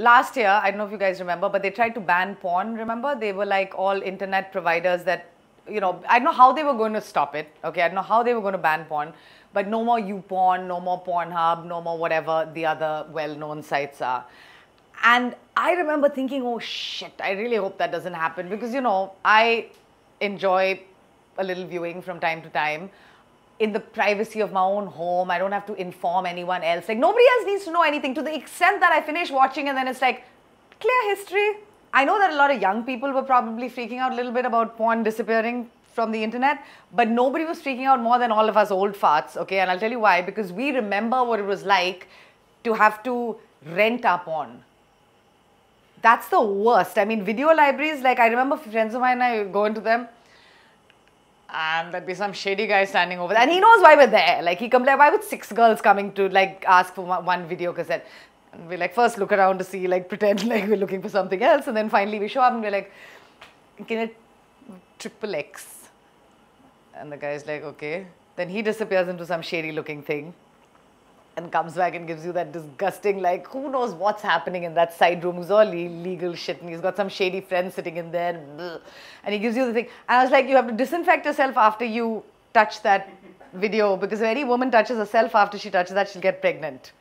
last year, I don't know if you guys remember, but they tried to ban porn, remember? They were like all internet providers that, you know, I don't know how they were going to stop it. Okay, I don't know how they were going to ban porn, but no more YouPorn, no more Pornhub, no more whatever the other well known sites are. And I remember thinking, oh shit, I really hope that doesn't happen because, you know, I enjoy a little viewing from time to time in the privacy of my own home. I don't have to inform anyone else. Like nobody else needs to know anything to the extent that I finish watching and then it's like clear history. I know that a lot of young people were probably freaking out a little bit about porn disappearing from the internet, but nobody was freaking out more than all of us old farts, okay? And I'll tell you why because we remember what it was like to have to rent our porn that's the worst. I mean, video libraries, like I remember friends of mine, I go into them, and there'd be some shady guy standing over there. And he knows why we're there. Like, he like, why would six girls coming to, like, ask for one video cassette? And we, like, first look around to see, like, pretend like we're looking for something else. And then finally we show up and we're like, can it triple X? And the guy's like, okay. Then he disappears into some shady looking thing and comes back and gives you that disgusting, like, who knows what's happening in that side room, who's all illegal shit, and he's got some shady friends sitting in there, and he gives you the thing. And I was like, you have to disinfect yourself after you touch that video, because if any woman touches herself after she touches that, she'll get pregnant.